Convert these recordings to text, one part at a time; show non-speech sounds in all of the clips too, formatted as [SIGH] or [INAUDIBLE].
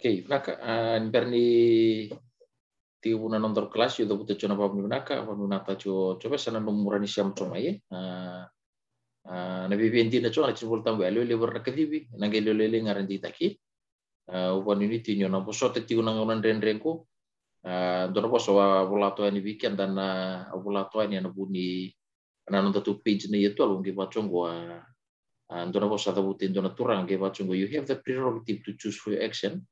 كيف برني ti una non kelas yo dobu tjo na mi naka mi nata c'ho coba sana nomura murani siam tjo mai ya. eh, eh, na bibi enti na tjo na tjo bol tambe alo le bor naka bibi na ge le le ngaran di taki eh, upan ini ti nyo na so te ti una ngonan ren ren ko dona boso wa to ani dan na bola to ani na buni na non tu page ni yetu ngi ge c'ho ngo turang ge bacho you have the prerogative to choose for your action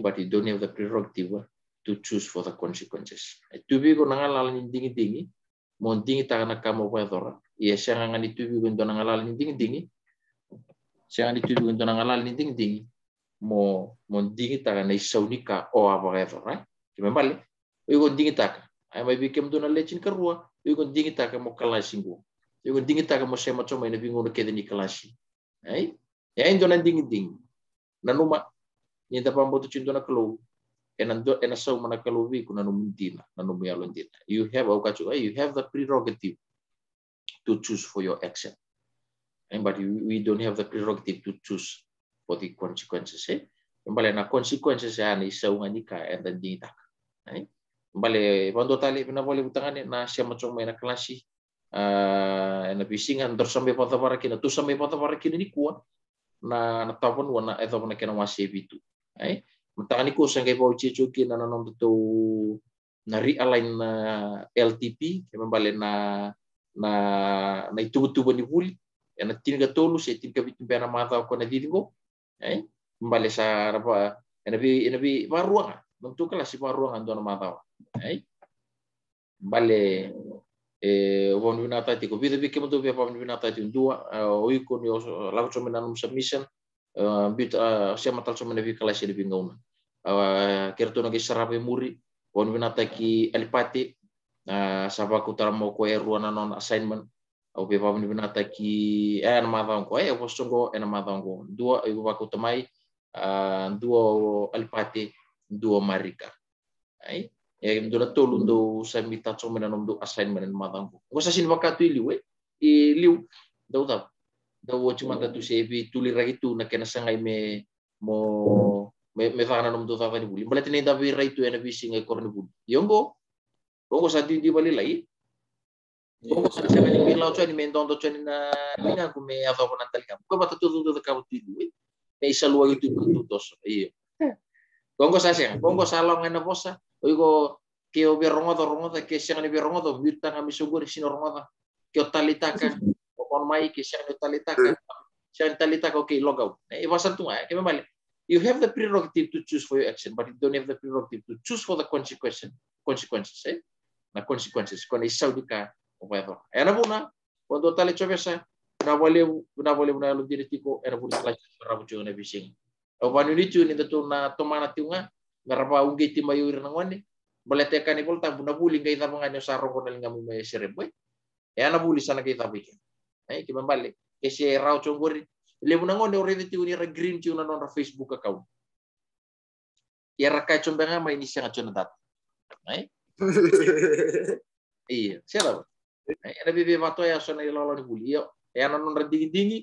but you don't have the prerogative uh, to choose for the consequences. Tubi ko nangalan dingi iya, dingi, eh? mo dingi ta na kamo dora. Iya siya nga ni tubi ko ndo nangalan dingi dingi. Siya nga ni tubi ko ndo nangalan dingi dingi. Mo mo dingi ta na unika o wedora. Kime mali. oi ko dingi ta ka. Ay may bikem do na lechin karua. oi ko dingi ta ka mo kala ko. Oi ko dingi ta ka mo sema choma ina bingo no kede ni kalasin. Ay? Ya ndo na dingi dingi. numa ñinta pambotu chinto na kelu enan enasau mana kelu vi kuna no dina na no mia lontina you have oh, au kacu eh, you have the prerogative to choose for your action and eh, but we don't have the prerogative to choose for the consequences eh mbale na consequences ani sau ngani ka e and then dita eh mbale pando tali pina vole butangani na sia macong mai na klasi eh, na pisingan dor sampai pada kina tu sampai pada kina ni kuat na na tawon wana eto wana kena wasi bitu Right? Eh, Mataniko sang kai pau chichu ki na nanom tu na na LTP ke mambale na na na itubu-tubu ni vuli e na tini ka tolu se tini ka mata ko na eh mambale sa rapa e na bi e na bi tu kala si na mata eh mambale e o vonu eh, na tati ko vidu bi ke mo bi pa vonu na ndua o iko ni o lavo chomena submission bit siama tal so menevi kala si devi ngauna kertu nagi sarapi muri won binataki elipati eh, sapa ku tara mo ko na non assignment au pe pam binataki e na madon ko e wosongo e na madon ko dua e ku tamai eh, dua elipati dua marika ai e na tolu ndo samita non do assignment en Madang ko ko sa sin wakatu liwe e liu dauda eh da wo chuma mm. ta tu sebi tuli rai tu na kena sangai me mo me me fa nanom do fa fa ni buli mbala tene da vi rai tu ena vi singa korni buli yongo yongo sa di di bali lai yongo sa sa ni mi lau chani me ndondo chani na mina ku me afa ko nantal kam ko bata tu tu da ka tu du e isa lua ku tu toso e iyo yongo sa sa yongo sa lo ena bosa oigo ke o bi rongo da ke singa ngani bi rongo do vi tanga mi sugur sino rongo da ke o ka on mai ki talita hmm. Shantalita okay log out. Nah, it wasn't too You have the prerogative to choose for your action, but you don't have the prerogative to choose for the consequences. Consequences, eh? Na consequences. Kone isauduka or whatever. Era buna. tali tale sa, na valeu, na valeu na lo diretico era eh, buna la rabu chona bising. O vanu ni na da tuna tomana tiunga, ah? na raba ungi timayu irnangone. Bolete kanipol tabuna buli ngai tabanga nyo sarro konalinga mumai serembe. Eh? na buli sana kita bikin eh ki mambale e se rao chongori le munango ne ore ti unira green ti una non facebook account Ya rakai chombanga mai ni singa chona dat eh? ai [LAUGHS] iya siapa? ai era bebe mato ya sona ilo lo buli yo ya non radingi dingi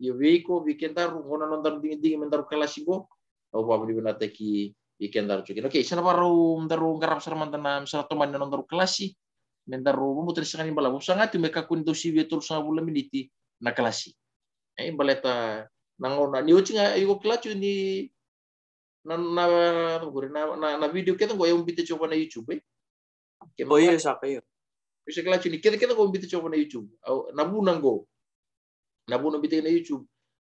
yo veiko ru ngona non dar dingi dingi mendar kalasibo au ba oh, buli benata ki weekendar chukin oke sana baru ndaru ngarap sar tanam sar toman non dar kalasi mendarobu mutrisikan imbala sanga tu meka kun to sibi tur sanga bula miniti na kalasi eh baleta nangona ni nga ah, iko klachu ni na na na na video kita ngoyo mbite coba na youtube eh oh iya sapa yo iya. bisa klachu ni kita kita ngoyo mbite coba na youtube na nango na buno mbite na youtube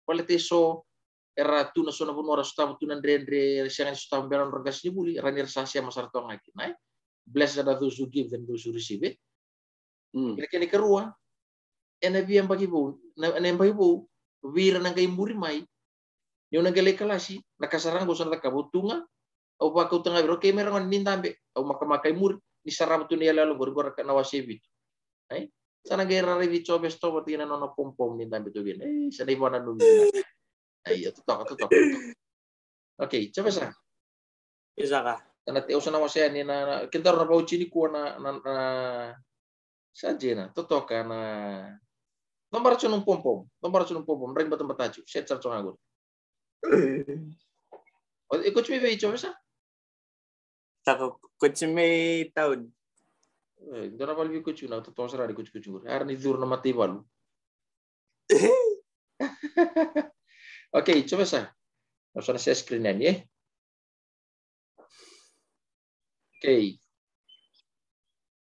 baleta so era tu na sona buno ora stabu tu na ndrendre siangan stabu beran rogas ni buli ranir sasia masar tongaki nai eh. Blessed are those who give than those who receive it. Mm. Lakini kerua, ena bi yang bagi bu, na ena yang bagi bu, wira nang kai muri mai, ni unang kai lekala si, nakasarang bosan tak kabut tunga, au bakau tengah biro kai merang nin tambe, au maka makai muri, ni saram tu ni lalu gor gor kana wasebi. Ai, sana gera bi cobe stop bati na nono pompom nin tambe tu bin. Ai, eh, sana ibu anak dulu. Ai, eh, ya tutok, tutok, tutok, Oke, coba sana. Ya, Bisa kah? Tanati osana wasea na kenta na bauchini kuwa na na, na sajena totoka na nomor cunung pompom nomor cunung pompom ring batum bataju set sar cunga gun [CLEARS THROAT] o iko e cumi be icho besa tako kucumi taud e, dona bal bi kucu na to sara di kucu kucu ni zur na mati balu oke icho sa. Nasa saya screen ya. Oke.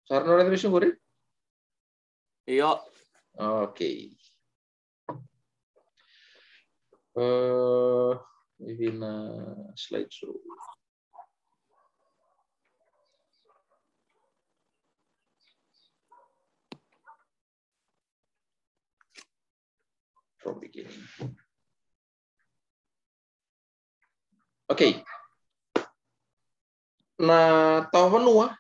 Sarno ada bisa kore? Iya. Oke. Eh, uh, ini slideshow. from beginning. Okay, na tawanua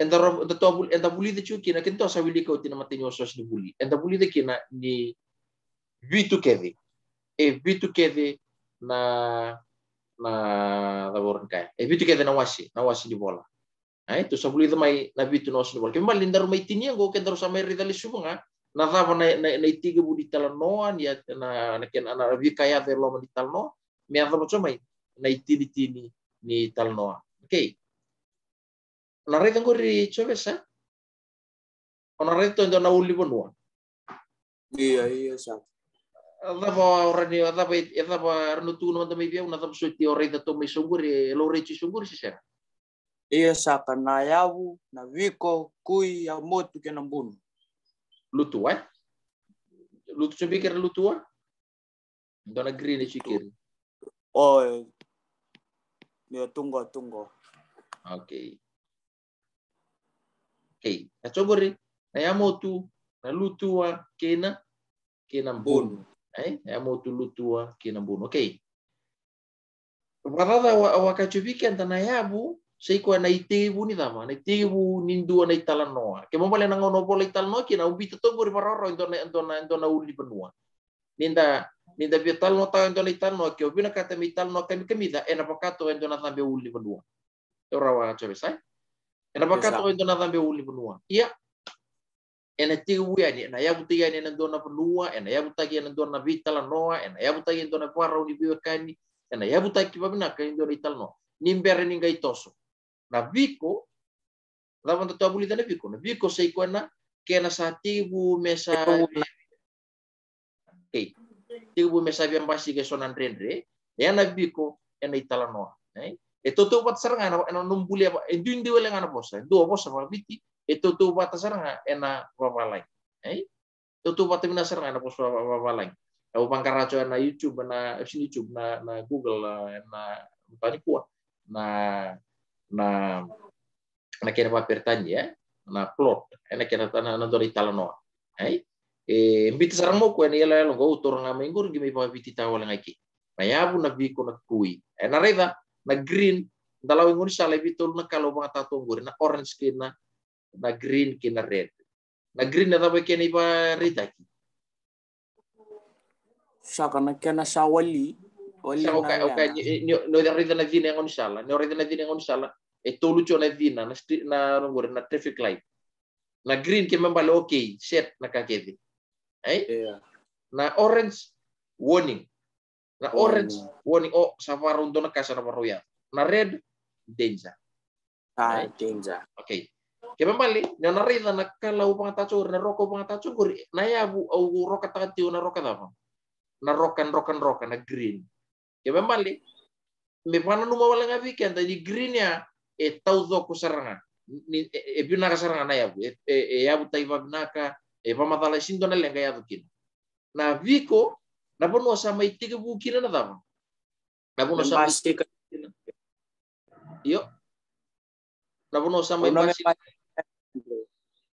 enta enta to buli enta buli de chuki na kento sa wili ko tina matini osos de buli enta buli de kina ni vitu kede e vitu kede na na da boran kai e vitu kede na wasi na wasi di bola ai to sa buli de mai na vitu no osos de bola kembali ndar mai tinia go ke ndar sa mai ridali subunga na dava na na, na itiga budi talanoa ni na na ken na vikaya de loma di talanoa me na raica qori jovesa o na raicato e dua na uli vnua i acava ocaae cava eranatuku na mada mai veau na cava soti o raicato mai saqori e lauraiji i soqori sesea iasaka na yavu na viko kui eh? a motu ke na bunu lutuae lutu jobi ke ra na lutua dua na grinaikeri Yo tunggu tunggu. Oke. Oke, Ya coba chobore na ya motu na lutua kena kena bun. Eh, na ya motu lutua kena bun. Oke. Okay. wa wa wakachubika bu. Sei kwa na itebu ni dama na itebu ni ndua na italanoa. Ke mo bale na ngono pole italanoa kena ubita tobore baroro ndona ndona ndona uli benua. Ninda ni da vital no tau ndo ital no ke obina kata mital no kami da ena pakato endo na tambe uli benua e ora wa chobe ena pakato endo na tambe uli benua ia ena e tigu ia ni ena yabu tiga ni ena dona benua ena e yabu tagi ena e dona vital noa ena yabu tagi ena dona kwara uli biwa kani ena yabu tagi babina kani ndo ital no nimbere ni ngai toso na viko lawan tatu abuli dana viko na viko ena kena sa satibu mesa Okay tiga bu mesabi ambasi ke sonan rendre ya na biko ay ya na ay eto to wat ya. saranga na na numbuli apa e eh, dundi wele ngana bosa do bosa ba biti e toto na saranga ena ay ya. eto to wat mina saranga na bosa babalai e o pankaracho na youtube na sin youtube na na google na bani kuat na na na kena ba pertanya na plot na kena na na do italanoa e eh, mbiti sarang mo kwen yela yelo go utor nga mengur gimi pa biti tawal ngaki na yabu na biko na kui e na reda na green dalaw ngun sale bitol na kalo mga tatongur na orange skin, na na green ki na red na green na dabe ni iba rita ki saka na ken na sawali wali na okay okay no da reda na vina ngun sala no reda na vina ngun sala e tolu chona dina na na ngur na traffic light na green kin lo okay set na kakedi eh? Yeah. Iya. Na orange warning. Na oh. orange warning oh safar untuk neka sama royal. Na red danger. Ah eh? danger. Oke. Okay. Kembali, na nah, red nak kalau pangatacu na roko pangatacu guri na ya bu au oh, roka tati na roka apa? Na rokan rokan rokan na green. Kembali, mepana numa wala nga weekend tadi green ya e eh, tau zoku serangan. E, eh, eh, naka serangan, binaka saranga na ya bu e, ya bu taiva Eh, matala pamathala na lenga ya vukina na viko na sama sa maitike vukina na dava na pono sa masika yo na bono sa mai masika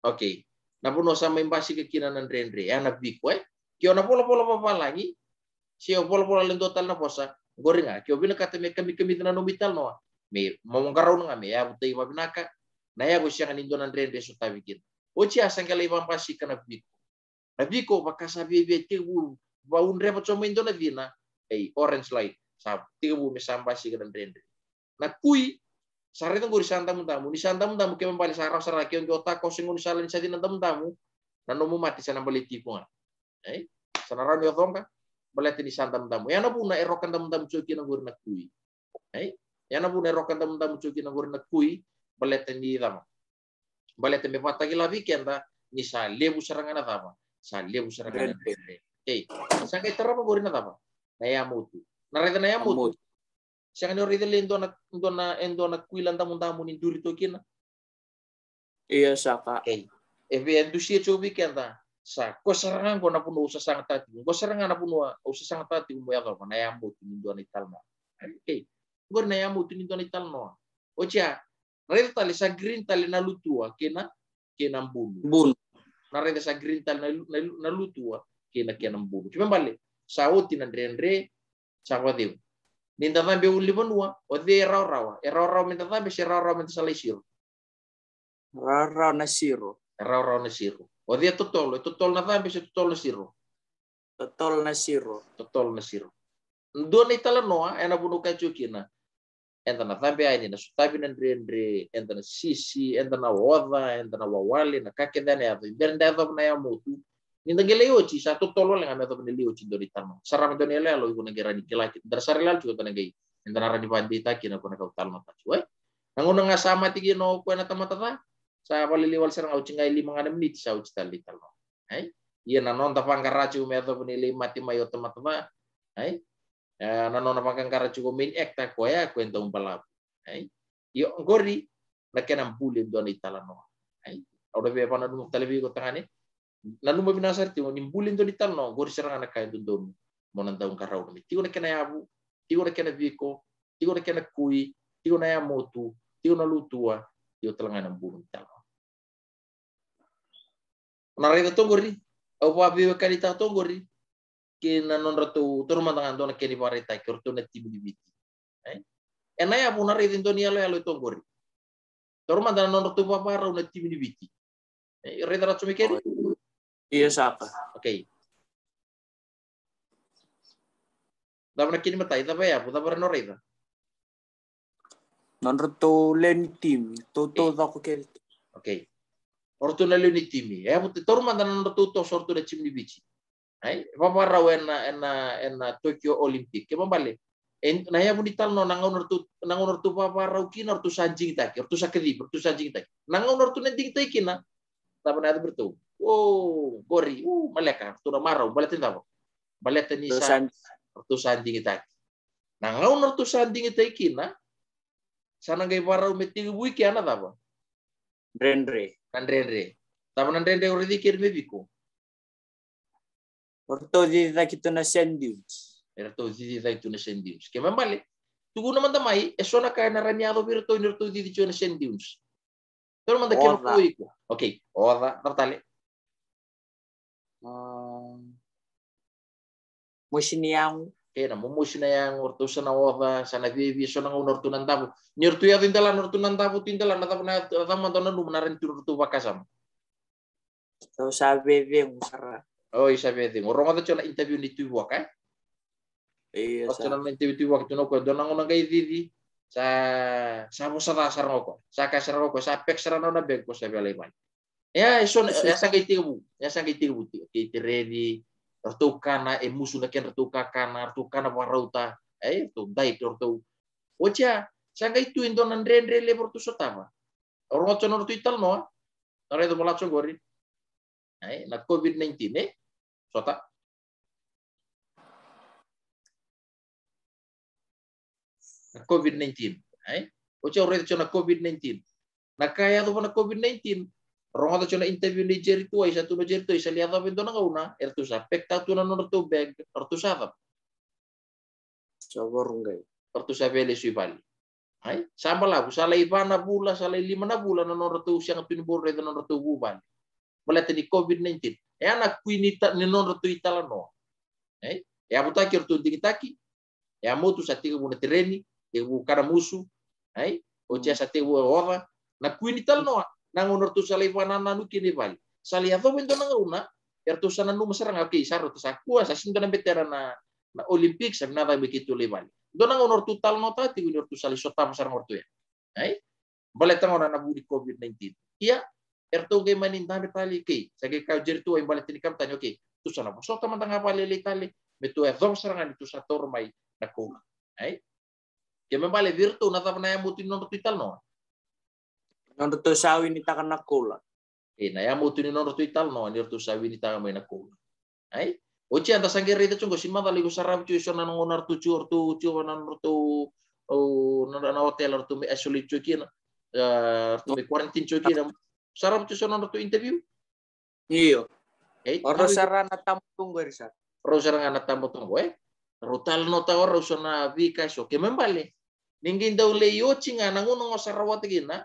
okay na pono sa mai ke kina na rendre ya na viko eh kio na pola pola papalangi sio pola pola lendo tal na posa gorenga kio bina kata me kami kami na nomital noa. me mamongkarau nga me ya butai mabinaka na ya go siya kanindo na rendre so tabikin Ochi asangala iba mpasika na viko. Na viko vakasa bebe te va un pa tsomo indo na vina. Ei, orange light. Sa te uru mesambasika na rendre. Na kui sa sarita nguri santamu tamu. Ni santamu tamu ke sa rasa sarake onge otak kosing nguni salan sa dina tamu tamu. Na nomu mati sana ti tipunga. Ei, sana rani othonga. balete ni santamu e e na Yana na erokan tamu tamu choki na nguri na kui. Ei, yana e na erokan tamu tamu choki na nguri na kui. balete ni tamu bale teme mata gila weekenda ni sa lebu serangana tapa sa lebu serangana pende ei sa kai terapa gorina tapa na ya mutu na reda na ya mutu sa ngani reda le ndona ndona ndona kuila ndamu ndamu ni nduri tokina iya ka. ei ebe endusia cobi kenda sa ko serangan ko na puno usa sang tati ko serangan na puno usa sang tati mo ya ko na ya mutu ni ndona italma ei gor na ya mutu ni ndona italma ocha Reta tali sagrin tali na lutua kena kena mbulu mbulu Na reta sagrin tali na lutua kena kena tu mbale sa sauti na drendre sawadeu. Ninda dhambi ulimonua e rao rau rawa. Erau rau minta dhambi rao rau rau minta salaisiro. rao rao na siro. E rao rao na siro. de e totolo. Totolo na dhambi se totolo na siro. Totolo na siro. Totolo na siro. Dua ni noa ena bunu chukina entana thabeaini na sotavi na ndre entana sisi entana odha entana wawale na kakedhana ya dere nda yathavu na ya mutu nindagele yoti sa totolo lenga me yathavu nele yoti ndori tama sarama ndoni ele alo ikuna gera ni kelaki dar sarelal chuko tana gei entana rani vandi taki na kuna kautal mata chuai nanguna nga sama tigi no kuena tama tata sa wali liwal serang au cingai lima ngana menit sa uci tali ai iya na non tafangkaraci me yathavu nele mati mayo tama tata ai Eh, cukup kara chugo min ekta aku yang tahu ai eh, yo ngori lakenan pule itala no. Aku awdo be pana dum talebi kota ane. nalu mo binasar ti ni pule doni talano ngori seranga kai dum dum monan taun karau ni tigo lakena yabu tigo na biko tigo na kui tigo na yamotu tigo na lutua tigo talanga nan bulun talano narega tongori apa pa biwe kalita tongori ken ¿eh? ¿eh? non ratu turma tangan dona keni pareta ke urtu net tibi biti ai enaya puna re din donia le alo tongori turma tangan non ratu papara unet tibi biti ai re dara tsumi keni iya sapa okay Dabra kini matai daba ya, dabra no reida. Non ratu len tim to to da ko kel. Okay. Ortu na len team, ya, but torma dan non ratu to sortu na chimni bichi. ay papa raw ena ena ena Tokyo Olympic ke mbale en na ya bunital no nang onor tu nang onor tu papa raw kin or ortu sanjing ta ki ortu sakedi ortu sanjing ta nang onor tu nending ta kina tapi ada bertu oh gori u maleka tu na maro baletin ta baletin ni sa or tu sanjing ta nang onor tu sanjing ta kina sana ngai warau meti wiki ana ta ba Rendre. Kan rendre. Tapi nanti rendre uridi kirmi biku. Ortozi zaituna sendius. Ortozi zaituna sendius. Que van vale. Tu guna manda mai, é só na caena raniado vir to inor tozi zaituna sendius. Tu manda que no cuico. Ok. Oda, dartale. Moshiniang. Que na moshiniang ortosa na oda, sana vivi só na unor tunandavu. Nior tu ia dindala nor tunandavu tindala na davu na davu mandona numna rentur tu bakasam. Tu sabe vivi un sarra. Oh, isso é verdade. O Roma da interview ni tu buat kan? Iya. Pas cuma interview tu buat tu nak kau donang orang gay didi. Sa sa mo sa dasar ngoko. Sa kasar ngoko. Sa pek sara na na beg ko sa bela iman. Ya, eso ya sa gay bu. Ya sa gay tibu. Kay ready. Rtukana e eh, musu na ken rtukakana, rtukana warauta. Eh, tu dai tortu. Ocha, sa gay tu indon andre andre le portu sotama. Orang tu nor tu ah. ital no. Nare do molacho gori. Eh, na COVID-19 eh. Sota. Nah, COVID-19. Eh? Ocha orang itu COVID-19. Nah kaya do pun COVID-19. Ronga cha cuna interview di jari tua, isa tu no Jerry tu isa liada vendo na una, er tu sa pekta tu na tu bag, er tu sa. Saborungai. Er tu sa vele suibali. Hai, sama lah, salah iba na bula, salah lima na bula na non siang tu ni borre na non COVID-19 ena kuinita ni non rotu itala no eh ya e buta ki rotu digitaki ya e motu sa tiga buna tereni e bu kara musu eh o tia sa tiga e ova na kuinita no na ngonor tu sale na nanu kini bali sa lia dobe ndo na tu sana nu mesra ngaki sa rotu sa kua sa sindo na betera na na olimpik sa be begitu le bali do na ngonor tu tal no ta ngonor tu sota mesra ngortu ya eh boleh tengok anak budi covid 19 iya Erto ertoge manin tane tali ki sage ka jirtu ai bala tinikam tani oke tu sala boso tama tanga pale le tali metu e dom sarangan tu sa tor mai na kuma. ai ke me bale virtu na tapa na ya mutin non tu tal no non tu sawi ni taka na kula. e na ya mutin non tu tal no ni tu sawi ni taka mai na kola ai Oci anda sangge rita cungko sima tali kusarab cuy sona nongonar tu cuy ortu cuy wanan ortu o nana hotel ortu me asoli cuy kina ortu me quarantine cuy kina Sarap tu sono tu interview? Io. Eh, ora saranno tamtung gue risa. Ora saranno tamtung gue. Rotal nota ora sono vika so che Ningin daw leyo yochi na ngono ngo sarawat gina.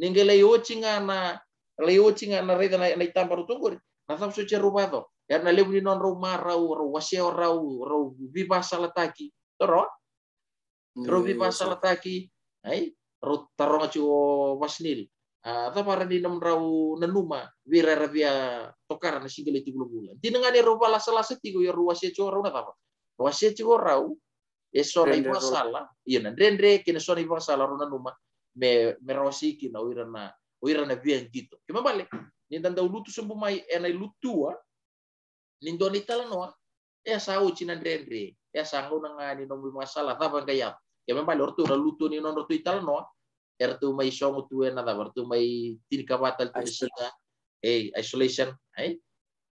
Ningin leyo yochi na leyo yochi na reda na itambar tunggur. Na tham suci che rubado. Ya na lebu non ruma rau rau waseo rau rau viva salataki. Toro? Rau viva salataki. Ai, ro taronga chi o Ah, para di nam rau nanuma wira via tokara na sigale ti bulu bulan di nengani rau bala sala seti go yoru ya wasia ci rau na tapa wasia rau e ya sora ibu sala iya na dendre kene sona ibu sala rau nanuma me me rau na wira na wira na via gitu kima bale ni danda lutu sembu mai ena eh, lutua ni ndoni tala noa e ya sa na dendre e sa ho nangani no masalah tapa ngayap kima bale ortu na lutu ni non ro tu itala noa ertu mai shong tu na da tu mai tin kabata batal tu singa ei isolation ei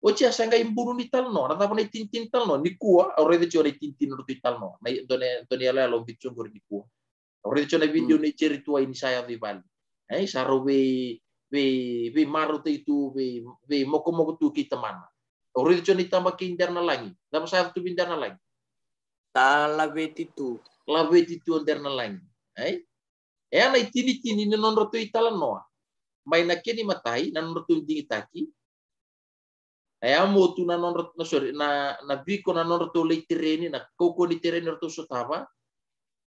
ochi asanga imburu ni tal no rada bone tin tin tal no ni kuwa already de ore tin tin rutu tal no mai done done ala lo bichung gor ni kua already ti video mm. ni cheri tu ai saya vi bal ei saro we we we maru te tu we we moko moko tu kita mana already de ni tamba ke interna lagi da saya tu interna lagi, ta la veti tu la veti tu interna lagi ei ea na itini-tini ni rotu tu noa mai na keni matai na nonro tu digitaki ea motu na rotu na sori na na biko na rotu leitereni na koko leitereni rotu sotava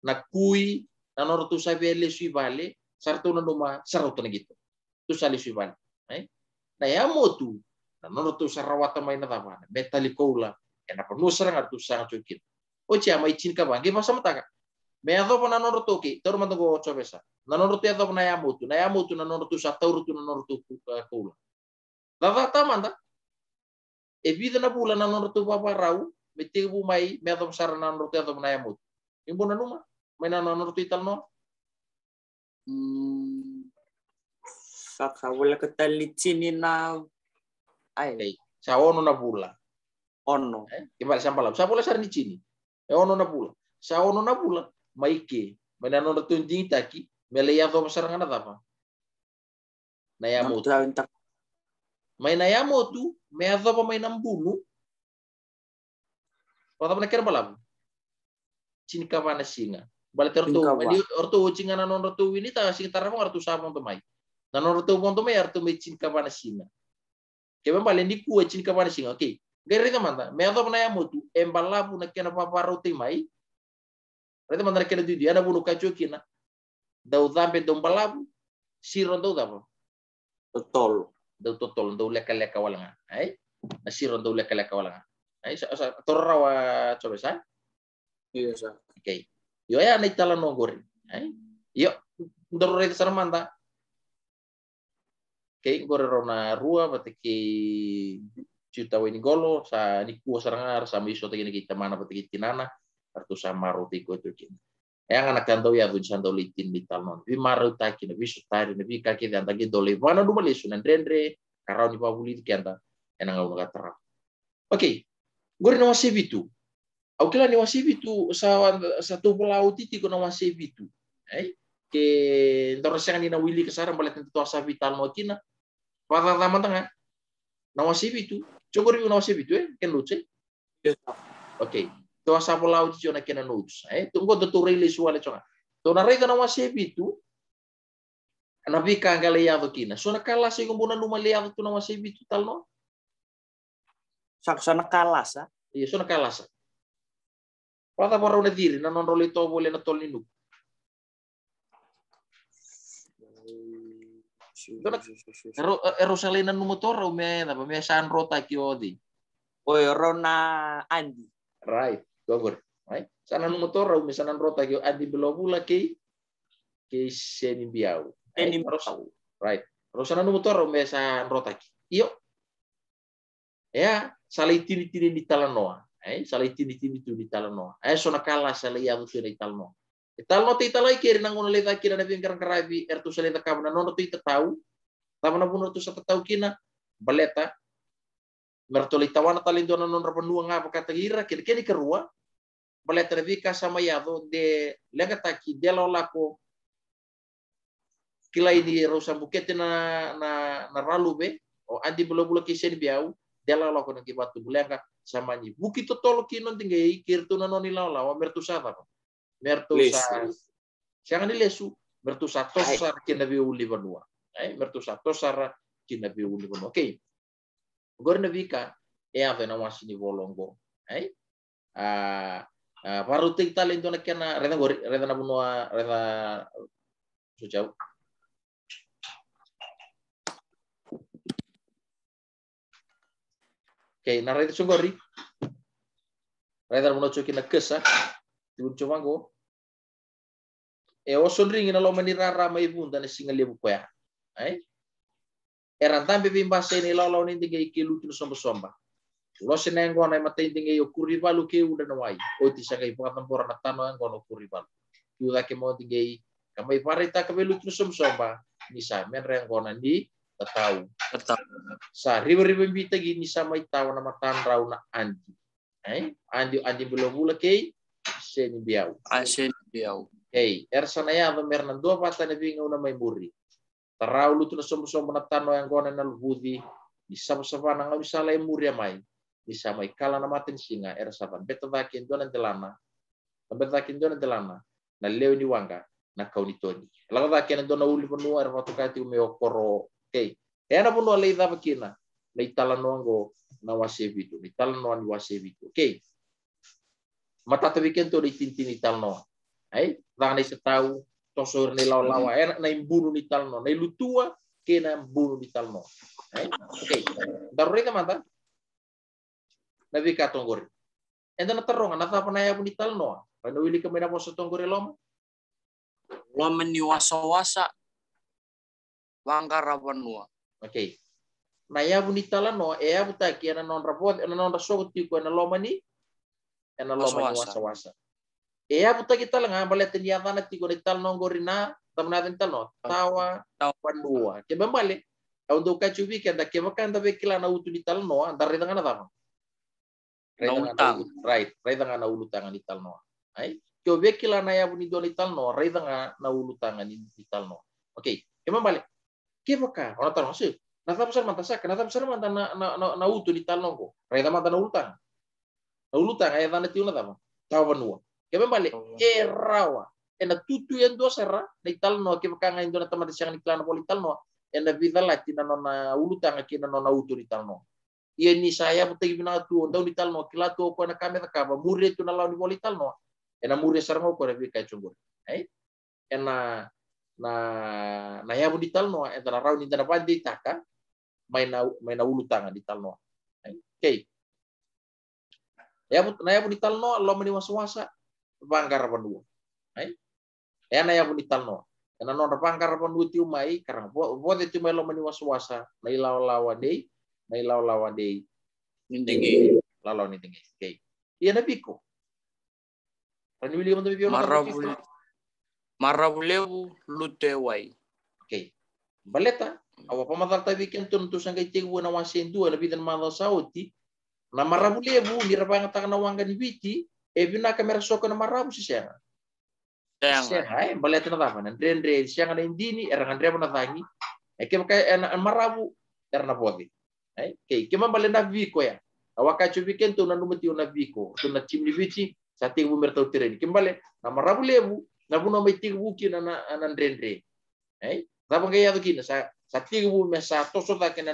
na kui na nonro le sui vale sarto na noma sarto na gitu tu sale suivale eh na ea motu na nonro tu sarawata mai na davana metali koula ena panu sarang tu sanga cukin oce ama icin kabangi masa mataka me adhobo na non rotuki touro mando go chovesa na non rotu adhobo na yamutu na yamutu na non rotu sa touro tu na non rotu kula dava tamanda e vida na bula na non rotu baba rau me te bu mai me adhobo sara na non rotu adhobo na yamutu imbona numa mai na non rotu ital no kakawala katalitsini na ai sa ono na bula ono eh kembali sampala sa bula sar ni chini e ono na bula sa ono na bula maike menano tunjing taki meleya to masarangan ana nayamu na yamu tu me azo pa main nambumu pata na kerba balam cini kava na singa bala tertu ni ortu ucinga na non ortu ini ta sing tarafong ortu sabong to mai na non ortu bon to mai ortu mai cini kava na singa kebe bala ni ku cini kava na singa okay Gari ka manda, me azo na yamu tu, mai, Rede mana kele judi ada bulu kacu kina. Dau zambe dau balabu. Siron dau betol, Totol. Dau totol dau leka leka walanga. Ai. Na siron dau leka leka walanga. Ai sa sa torra wa coba sa. Iya sa. Yo ya na itala no gori. Ai. Yo dau rede sarmanda. Kei gore rona rua batiki ciuta weni golo sa nikua sarangar sa miso tegini kita mana batiki tinana artusa marutiko tukin yang anak kanto ya vun tin litin non, vi maruta kin vi sutari vi kaki dan tagi dole wana duma lesu nan rendre karau ni pabuli kianta enang ngau ngatara oke gore no sevitu au kila ni wasivitu sa satu pulau titi kono wasivitu eh ke ndor siang ni na wili kesarang balet tentu asa vital mo kina pada tama tanga na wasivitu cokori na wasivitu eh ken luce oke to lau lauti tiona kena Eh, e tungo to turele suale chona to na rega na wasepi tu Ana vika ngale yavo kina so nakalas kala se ko bona numa leavo tu na wasepi tu talno saksana kalasa iya so kala kalasa Pata pora diri na non roli e- e to bole na ni nuk. Rosalina no motor toro me na me san rota ki Oi, O rona andi. Right gogor right nu motor rau misanan rota ke adi belobu ke ke seni biau eni rosau eh, right nu motor rau misanan rota ki iyo ya salai tini tini di talanoa eh salai tini tini tu di talanoa eh sona kala salai adu tu di talanoa Italno te italai kiri nangono leta kira na vingkaran karabi ertu saleta kabna nono tau, ta tamana buno tu sata tau kina baleta tawana talintu na non rapanua nga pakatangira kiri kiri kerua boleh tervika sama yado de lega taki de lako kila ini rosan bukete na na na ralu be o oh, andi bula bula kisen biau de lako na kibatu bulenga sama ni buki to tolo kinon tingge kirtu na non ilau lawa mertusa mertu sa. siang ni lesu mertu sa tosar uli banua eh, Mertu sara tosar uli banua oke gorne Vika, e ave na masini volongo ai a paru tik tali ndona kena reda gori reda na bunua reda sujau Okay, na reda gori Reda bunua chuki na kesa. Tiun chumango. E o ringi na lo manira rama ibunda na singa lebu kwea. Ai, era tambe bi mbase ni lo lo ni tinge somba somba lo seneng ngo na mate tinge yo kurival ke u da nawai o ti saka ipo kan na tano ngo no da ke mo kamai parita ka belu tu somba somba ni sa men re ngo na ni tatau tatau sa river river bita gi ni sa mai taw na matan rau na anji eh anji anji belo bula ke seni biau a seni biau ei er sanaya ba mer na do pata na una mai tarau lutu na somo somo na tano yang gona na luhudi i sama sama na e muria ya mai i sama i kala na maten singa era sama beta vaki ndo na delana na beta vaki ndo na delana na leo ni wanga na kauni toni lava vaki na ndo na uli vonu era vatu kati ume o koro kei e ana vanua lei dava kina na i tala noango na wase vitu na tala wase vitu kei matata vikento na tintini tala ai vanga na tosor ne law lawa e na imbunu ni talno ne lutua ke na imbunu ni talno right okay darure ka mata na vi ka tongori enda na taronga na tapa na ya ni talno pa anu na wili ka mena po so tongori loma e loma ni wasa wasa wangara wanua okay na ya buni la no e buta taki na non rapot na non rasogo tiko na loma ni na loma ni wasa wasa Ea iya, buta kita lenga bale tenia dana ti gori tal non gorina tamna den tal tawa tawa pandua ke bambale au do ka chubi ke da ke bakan da bekila na utu di tal no na re dana na right re dana na ulu tangan di tal no ai ke bekila na ya buni do di tal no re dana na ulu tangan di tal no na ke kan? bambale ke na ona tal masuk na tapa sar mantasa na tapa sar manta na na na, na utu di tal no ko re dana manta na ulu tangan na ulu na ai na ti na dama tawa pandua Kebe bale oh. e rawa ena tutu yang dua sera na ital no ke kanga indo na tamada siang niklan poli tal no ena vidala na no na ulutanga na no na utu ni tal no ia ni saya puta ibina tu onda ni tal no kila tu ko na kamera kava murre tu na ni poli tal no ena murre sarma ko na bika chungur ai ena na na yabu di tal no ena rau ni dana bandi taka maina maina ulutanga di tal no ai kei Ya, na ya bu dital no, lo meni wasa-wasa, pon duo ai ena ya buni no, ena non pon duo tiu mai karang bo bo te tiu mai lo mani wasa, mai lawa lawa dei mai lawa lawa dei nindengi lalau ni dengi kei iya na biko rani wili mandu bibio maravule lute wai kei baleta ah. awa pamadal bikin tun tu sangai tegu na wasendu na bidan madal sauti na maravulevu ni rabanga takana wanga ni biti e eh, bina kamera soka na marabu si senga senga e balete na dafa na dren dren senga na indini era ngandre na dangi e ke ka na marabu era na bodi e ke ke ma balena viko ya awaka chu weekend to na numati na viko to na team livichi sa te bu merta tereni ke mbale na marabu lebu na bu no mai te bu na na dren dren e da bunga sa eh? sa bu me sa to so da ke na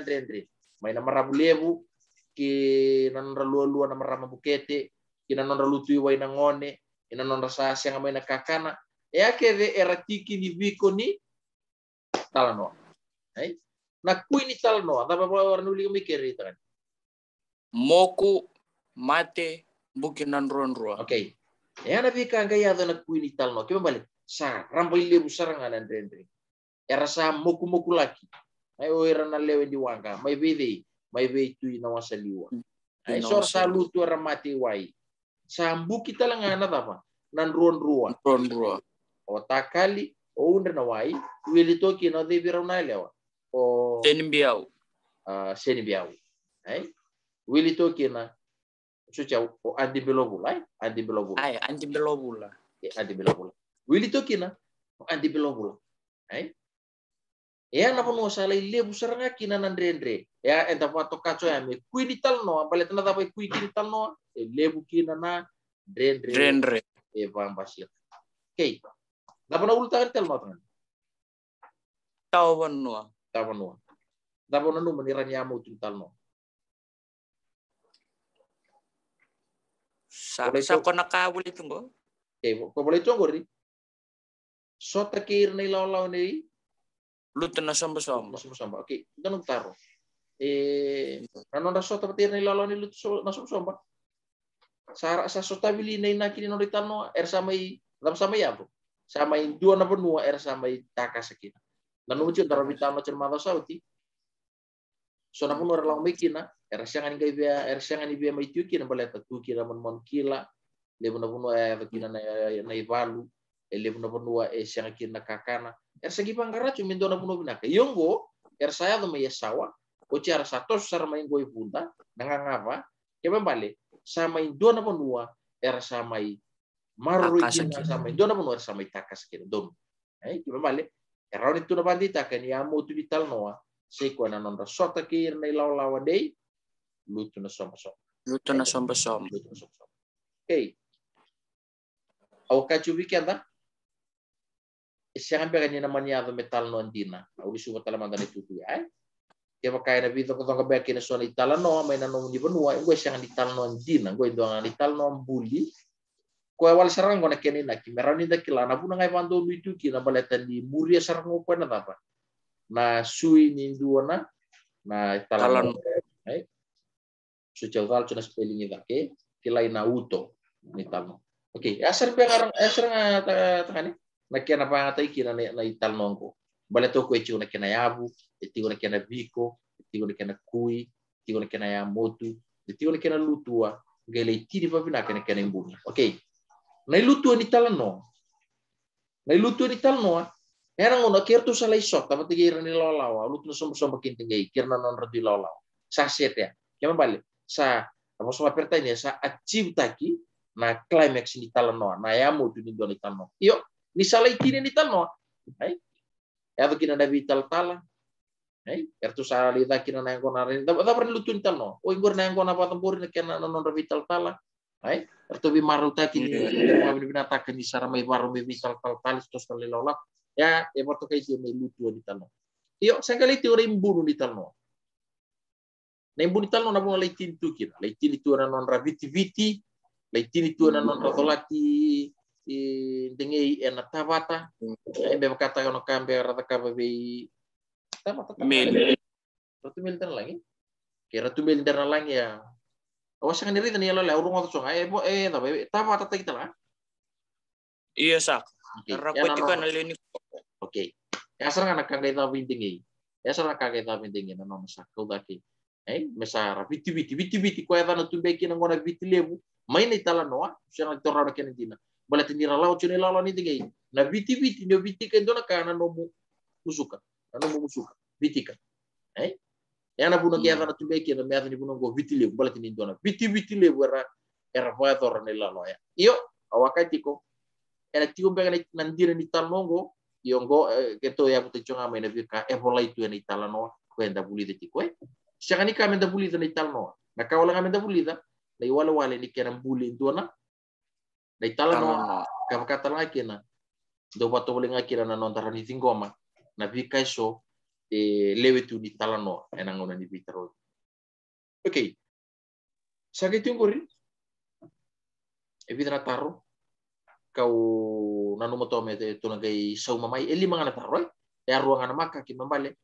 mai na marabu lebu ke na na lua lua na marabu bukete ina nonra lutu iwa ina ngone ina non rasasi yang ina kakana ea kede era eratiki ni viko ni talanoa hai na kui ni talanoa tapa pa warnuli kami kere tangan moku mate bukin non ronroa okay Ea na vika yado na kui ni talanoa kima balik sa rambo lebu sarangan andre era sa moku moku laki ai o era na lewe di wanga mai vede mai veitu na wasaliwa ai sor salutu mate wai sambu kita lang ana tapa nan ruon ruon ruon ruon o oh, takali o oh, unda na wai wili toki na de bira na lewa o oh. seni biau a ah, seni biau ai wili toki na chucha o andi belobula ai andi belobula ai andi belobula andi belobula wili toki na o andi belobula ai Ya na pono sala ile busaranga kina rendre. Ya enta to kacho ya me kuini talno, bale tanda pa kuini lebu kina na drenre drenre e van bashir kei dapa na ulta tel matan tawan no tawan no dapa na no manira nya mo tutal no sa sa ko nakawul itungo kei ko boleh tungo ri sota kir ni law law ni luto na somba somba somba somba okay ganung taro e nanon da sota patir ni law law ni luto na samba somba saya sotabili nei nakini no ritano er samai lam samai sama samai dua na benua er samai sakit. nanu ucu daro mitano cer mata sauti so na punu er lang mikina er siangan ngai bea er siangan ibea mai tuki na ta tuki na mon mon kila le buna benua e vakina na na ivalu e le buna benua e siangan kina kakana er sagi panggaracu mindona punu binaka yongo er saya do mai e sawa o satu sarma ingoi bunda nangangava kebembali samai dona ponua era samai marui ikina samai dona ponua era samai takas kira dom ai eh, ki mamale era ore banditakan bandita ya mo tu vital noa sei ko na non da sota ki na law law dei lutu na somba somba lutu na somba somba lutu na somba somba ei au kacu wikenda siang ambil kan namanya metal non dina au disuruh telamanda itu tuh ya ya pakai nabi itu ko tong soal kina so ni talano may di benua gue siyang di talano jina gue itu di talano buli ko awal serang gue nah, na nah, kini ya, ya, eh, na kimerani da kila na buna bantu bando kita kina di muria serang gue na apa na sui ni na talano sejauh so cuma chuna spelling ida ke kila ina uto ni talano oke asar pe ngarang asar nga takani na kena pa ngatay na italno gue mbala to ko eti kena yabu ya eti kena biko eti kena kui eti kena ya motu eti kena lutua gele tiri vavina kena kena mbumi okay na lutua ni tala no na lutua ni tala no era ngono kir tu salai sok tapi ira ni lolawa lutu no sombo sombo kinti kerna nonro na non rodi sa set ya kema mbale sa Vamos falar pertanyaan sa achieve taki na climax ni talanoa na ya motu ni tala talanoa. Iyo, ni salai tiri ni talanoa. Right? ಯಾವಕ್ಕಿನ ಡವಿ ತಲ್ತಾಲ ertu sara lita kina na engkona rin ta ta perlu tuntal no o ingur na engkona pa tempur na kena non non vital tala eh, ai oh, eh, ertu bi ta kini ma iya, iya. bi na takan ni sara mai maru bi vital tal talis stos kali lola ya e porto kai ti mai lutu di Iyo, io sekali ti ore imbunu di talno na imbunu di talno na bu lai tin tu kina Lai tin tu na non raviti viti Lai tin tu na non ratolaki i dengei ena tavata e be kata kambe rata kabe be tavata ratu mil dana lagi ke ratu mil dana lagi ya awas yang diri tan ya lo le urung otu ha e bo e na be tavata ta kita lah iya sak rakwati kan le ni oke ya sar kan kan kita penting ya sar kan kita penting na non sak kau daki eh mesara viti viti viti viti ko ya tan tu be viti lebu main itala noa sena yang kena dina bala te nira lao chone lao ni tingai na viti viti ndio vitika ndona kana no mu musuka no mu musuka vitika eh yana buno ke yana mm. tu beki na meathani buno go viti le bala te ndona viti viti le wera era va dora ni lao ya io awakati ko era tio bega na ndira ni tanongo iongo eh, keto ya kutechonga mena vika evola itu ni talano kwenda bulide tikwe eh? shakanika amenda bulide ni talano na kawala amenda bulida na iwala wale ni kera mbuli ndona Da italano kavakatala na do patolinga kira na non ni zingoma na vika so e lewe tu di talano enangona di vitaro. Okay. Sakit yung kurin. Evita na taro. Kau nanumotome ito na kay sa umamay. E lima nga taro ai eh? E arua ah, na e maka kimambale.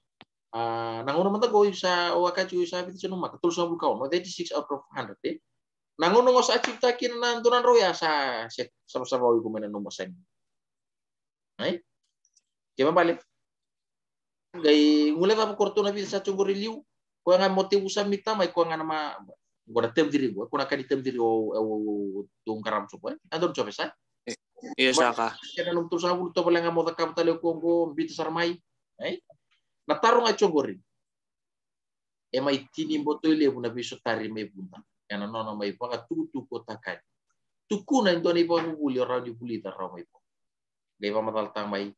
Uh, nangunaman tago sa wakati sa vitisyon ng maka. Tulso ang bukaon. 36 out of hundred eh. Nah ngono ngos cipta kina nantunan roya sa set sama-sama wiku menen nomo sen. Hai. Kema balik. Gai ngule ba korto na bisa cunggur liu. Ko ngan motivu sa mita mai ko nga nama gora tem diri ko kuna kani tem diri o o tung karam sopo. Eh. Adon chope eh, sa. Iya saka. Kena num tu sabu to bala nga moda kapta le kongo bit sarmai. Hai. Eh. Na tarunga cungguri. Ema itini mboto ile buna biso tarime bunta ena nono mai paka tutu kai tu kuna in doni pa buli ora di buli ta ra mai po dei pa tal ta mai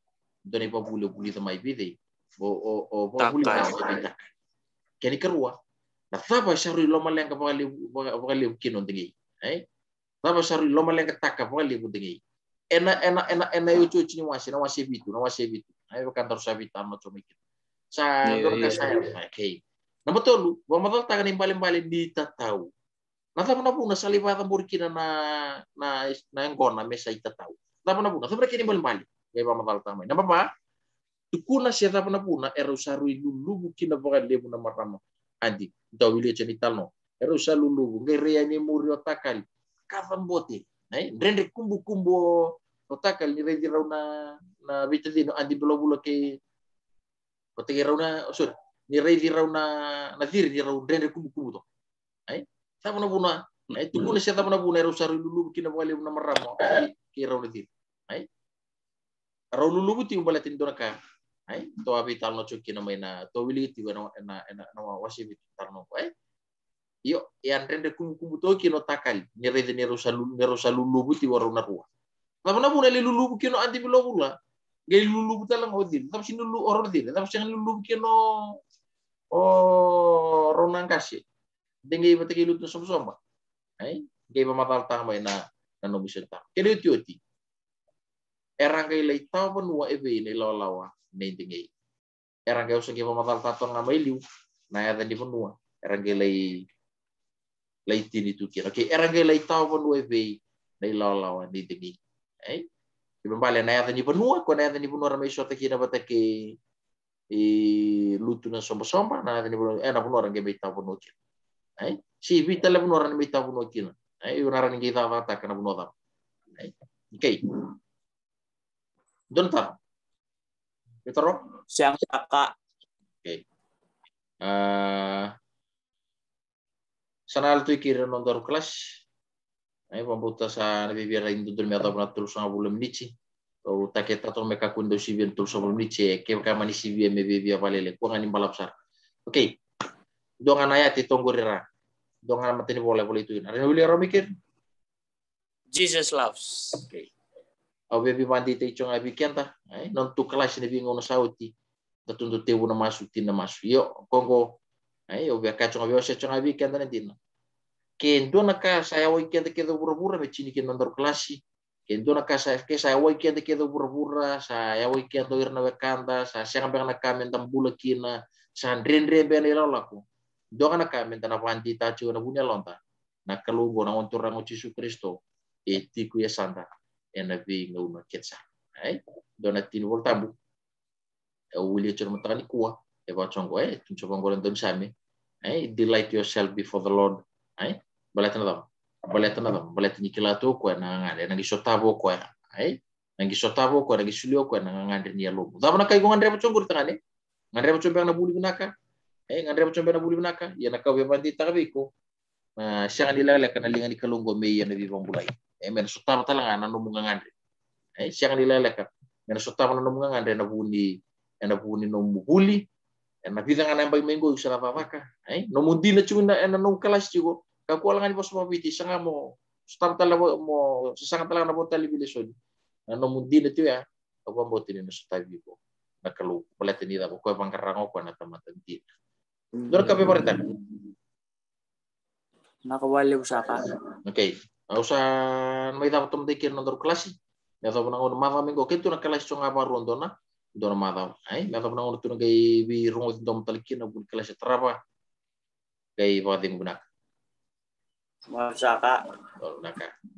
doni pa buli buli ta mai bidei bo o o bo buli ta mai ta keni kerua na saba sharu lo lenga pa le pa le kino ndingi eh saba sharu lo malenga taka pa le ndingi ena ena ena ena yo chu ni washi na washi bitu na washi bitu ayo kantor sabita ma chomiki sa dorka saya kai Nama tolu, wa madal tangan imbalin-balin di tatau. Natapana puna saliva tamburkina na na na engkona mesa itatau. Natapana puna, sabra kini bal mali. Ngai ba matal tamai. Napa ba? Tukuna sia tapana puna era usarui lulu kina boga lebu na marama. Andi, dawili cheni talno. Era usalu lulu ngai rea ni muri otakali. Kafan bote. Nai, rendre kumbu kumbu otakali ni redi rauna na vitadino andi bulo ke otake rauna, oh, sorry. Ni redi rauna na diri ni rauna rendre kumbu kumbu to. Nai, tamana buna ay tugune se tamana buna ro saru lulu kina wali na maramo ki rawliti ai ro lulu buti balatin donaka ai to abi talno chukki na maina to wili ti na na na wasi bit talno ai yo e andrende kum kum to kino takal ni rede ni ro salu ni ro salu lulu buti waro na ruwa tamana buna le lulu no anti bilo bula gai lulu butalang odin tapi sin lulu oror din tapi sin lulu no o Ronan kasih dengue bataki lutu som ba ai ke ba matal ta mai na na no mission ta ke lutu ti erang kai lei ta pon wa ni ne la wa ne dengue erang kai usang ba matal ta ton na mai liu na ya di pon wa erang kai lei ti ni tu kira okay, erang kai lei ta pon wa eve ne la wa ne dengue ai ke eh, ba bale na ya di pon wa ko na ya tani pon ra mai ba ta ki e lutu na somba somba na ya tani pon pon orang ke ba ta pon Ay, si vita le bunora ni mita buno kina. ai Ay, unaran kita vata kana buno bunuak. ai kai Don ta. Betoro? Siang saka kai Uh, ah. sanal tu kira non daru klas ai pambuta sa nabibira indo dun miata bunat tulu nga bulem nici. O taketa to meka kundo si bien tulus nga bulem nici. Kevka mani si bien mebibia valele. Kuangan imbalap sar. Okay dongan ayat tonggurira dongan matini boleh boleh itu ada yang william mikir Jesus loves okay Awe bi mandi te chong abi kenta eh, non tu kelas ni bi ngono sauti da tundu masu na masu yo kongo ai eh, au be kachong abi ose chong abi kenta ni tina ke ndo na ka saya oi kenta ke do burbura be chini ke non dor klasi ke na ka saya ke saya oi kenta ke do saya oi kenta do irna be kanda saya sanga be na kamen tambula kina sa be ni lalaku dogana ka na panti ta na bunya lonta na kalugo na ontur rango Yesu Kristo e ya santa ena ya vi ngau ketsa ai dona tin bu e ya wuli chona matani kuwa ya e va chongo e tuncho bongo ndo sami ai delight yourself before the Lord ai balatana dam balatana dam balatani kilato ko na ngale na gisotabo ko ai nangi sotabo ko na sulio ko na ngandre ni yalo dama na kai gongan rebo chongo tangane ngandre chombe na buli gunaka eh ngandre macam mana buli benaka ya nak kawe bandi tarabiko ma shanga ni lala kana linga ni kalongo me ya nabi bambulai e men sutama talanga na no eh, munga ngandre e eh, shanga ni lala ka men sutama na no munga ngandre na buni na buni no muguli na vida ngana mbai mengo usara vavaka e eh, no mundi na chunda na no kalas mau, ka ko mau ni bos mabiti shanga mo sutama talanga mo talanga na botali bilisoni no mundi na tu ya ko mbotini na sutavi ko na kalu bolatini da ko ko bangkarang ko na tamat tira Dor Nakawali usaka. Okay. Ausan may dapat tumtikir na dor klasi. Ya sa panangon mava mingo kitu na klasi chonga pa rondo na. Dor mava. Ay, eh, na sa panangon tu ngai bi rongo dom talkin na bun klasi trapa. Gai vadim bunak. Usaka. Dor naka.